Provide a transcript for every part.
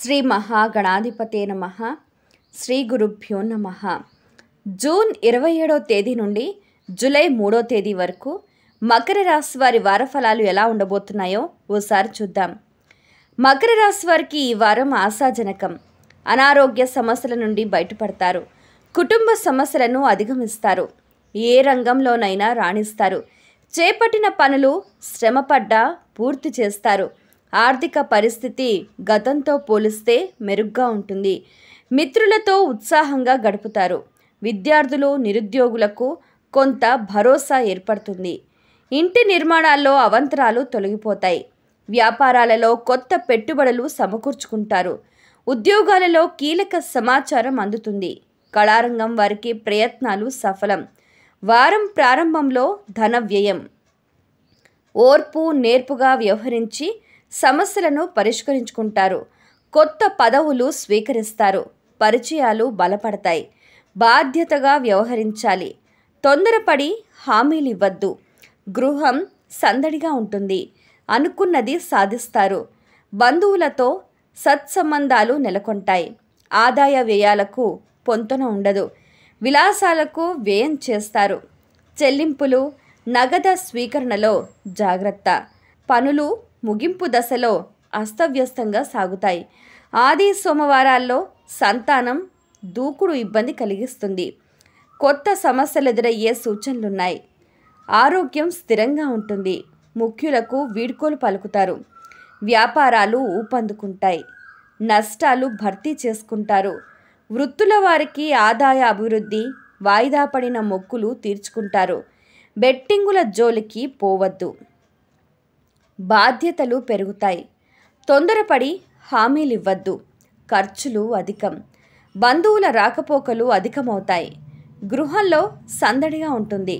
శ్రీ మహాగణాధిపతే నమ శ్రీ గురుభ్యో నమ జూన్ ఇరవై ఏడో తేదీ నుండి జూలై మూడో తేదీ వరకు మకర రాశి వారి వారఫలాలు ఎలా ఉండబోతున్నాయో ఓసారి చూద్దాం మకర రాశి వారికి ఈ వారం ఆశాజనకం అనారోగ్య సమస్యల నుండి బయటపడతారు కుటుంబ సమస్యలను అధిగమిస్తారు ఏ రంగంలోనైనా రాణిస్తారు చేపట్టిన పనులు శ్రమపడ్డా పూర్తి చేస్తారు ఆర్థిక పరిస్థితి గతంతో పోలిస్తే మెరుగ్గా ఉంటుంది మిత్రులతో ఉత్సాహంగా గడుపుతారు విద్యార్థులు నిరుద్యోగులకు కొంత భరోసా ఏర్పడుతుంది ఇంటి నిర్మాణాల్లో అవంతరాలు తొలగిపోతాయి వ్యాపారాలలో కొత్త పెట్టుబడులు సమకూర్చుకుంటారు ఉద్యోగాలలో కీలక సమాచారం అందుతుంది కళారంగం వారికి ప్రయత్నాలు సఫలం వారం ప్రారంభంలో ధన వ్యయం ఓర్పు నేర్పుగా వ్యవహరించి సమస్యలను పరిష్కరించుకుంటారు కొత్త పదవులు స్వీకరిస్తారు పరిచయాలు బలపడతాయి బాధ్యతగా వ్యవహరించాలి తొందరపడి హామీలు ఇవ్వద్దు గృహం సందడిగా ఉంటుంది అనుకున్నది సాధిస్తారు బంధువులతో సత్సంబంధాలు నెలకొంటాయి ఆదాయ వ్యయాలకు పొంతన ఉండదు విలాసాలకు వ్యయం చేస్తారు చెల్లింపులు నగద స్వీకరణలో జాగ్రత్త పనులు ముగింపు దశలో అస్తవ్యస్తంగా సాగుతాయి ఆది సోమవారాల్లో సంతానం దూకుడు ఇబ్బంది కలిగిస్తుంది కొత్త సమస్యలు ఎదురయ్యే సూచనలున్నాయి ఆరోగ్యం స్థిరంగా ఉంటుంది ముఖ్యులకు వీడ్కోలు పలుకుతారు వ్యాపారాలు ఊపందుకుంటాయి నష్టాలు భర్తీ చేసుకుంటారు వృత్తుల వారికి ఆదాయ అభివృద్ధి వాయిదా పడిన మొక్కులు తీర్చుకుంటారు బెట్టింగుల జోలికి పోవద్దు బాధ్యతలు పెరుగుతాయి తొందరపడి హామీలు ఇవ్వద్దు ఖర్చులు అధికం బంధువుల రాకపోకలు అధికమవుతాయి గృహంలో సందడిగా ఉంటుంది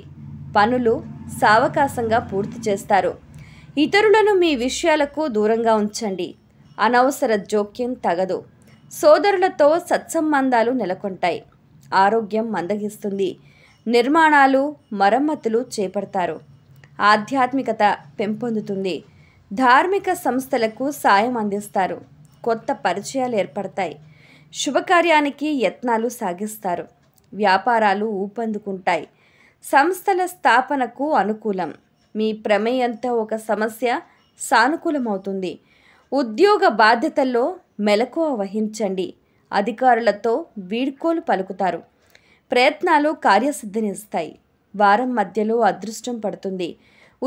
పనులు సావకాశంగా పూర్తి చేస్తారు ఇతరులను మీ విషయాలకు దూరంగా ఉంచండి అనవసర జోక్యం తగదు సోదరులతో సత్సంబంధాలు నెలకొంటాయి ఆరోగ్యం మందగిస్తుంది నిర్మాణాలు మరమ్మతులు చేపడతారు ఆధ్యాత్మికత పెంపొందుతుంది ధార్మిక సంస్థలకు సాయం అందిస్తారు కొత్త పరిచయాలు ఏర్పడతాయి శుభకార్యానికి యత్నాలు సాగిస్తారు వ్యాపారాలు ఊపందుకుంటాయి సంస్థల స్థాపనకు అనుకూలం మీ ప్రమేయంతో ఒక సమస్య సానుకూలమవుతుంది ఉద్యోగ బాధ్యతల్లో మెలకువ వహించండి అధికారులతో వీడ్కోలు పలుకుతారు ప్రయత్నాలు కార్యసిద్ధినిస్తాయి వారం మధ్యలో అదృష్టం పడుతుంది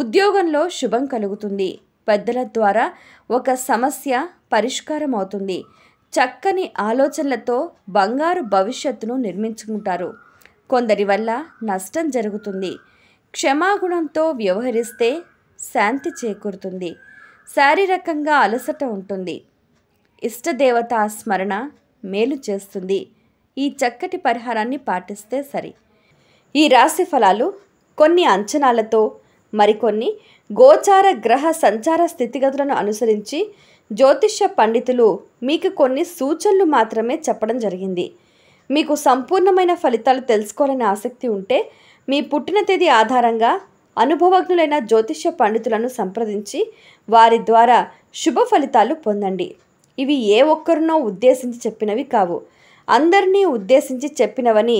ఉద్యోగంలో శుభం కలుగుతుంది పెద్దల ద్వారా ఒక సమస్య పరిష్కారం అవుతుంది చక్కని ఆలోచనలతో బంగారు భవిష్యత్తును నిర్మించుకుంటారు కొందరి వల్ల నష్టం జరుగుతుంది క్షమాగుణంతో వ్యవహరిస్తే శాంతి చేకూరుతుంది శారీరకంగా అలసట ఉంటుంది ఇష్టదేవత స్మరణ మేలు చేస్తుంది ఈ చక్కటి పరిహారాన్ని పాటిస్తే సరి ఈ రాశి ఫలాలు కొన్ని అంచనాలతో మరికొన్ని గోచార గ్రహ సంచార స్థితిగతులను అనుసరించి జ్యోతిష్య పండితులు మీకు కొన్ని సూచనలు మాత్రమే చెప్పడం జరిగింది మీకు సంపూర్ణమైన ఫలితాలు తెలుసుకోవాలనే ఆసక్తి ఉంటే మీ పుట్టిన తేదీ ఆధారంగా అనుభవజ్ఞులైన జ్యోతిష్య పండితులను సంప్రదించి వారి ద్వారా శుభ ఫలితాలు పొందండి ఇవి ఏ ఒక్కరినో ఉద్దేశించి చెప్పినవి కావు అందరినీ ఉద్దేశించి చెప్పినవని